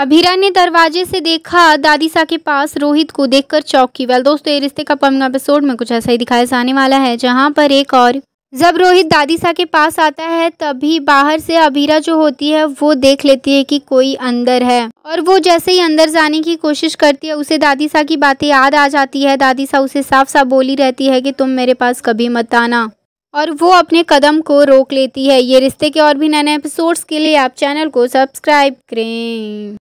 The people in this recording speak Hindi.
अभीरा ने दरवाजे से देखा दादीसा के पास रोहित को देखकर चौकी वाल दोस्तों ये रिश्ते का पम एपिसोड में कुछ ऐसा ही दिखाया जाने वाला है जहाँ पर एक और जब रोहित दादीसा के पास आता है तभी बाहर से अभीरा जो होती है वो देख लेती है कि कोई अंदर है और वो जैसे ही अंदर जाने की कोशिश करती है उसे दादीसा की बातें याद आ जाती है दादीसा उसे साफ साफ बोली रहती है कि तुम मेरे पास कभी मत आना और वो अपने कदम को रोक लेती है ये रिश्ते के और भी नए नए एपिसोड्स के लिए आप चैनल को सब्सक्राइब करें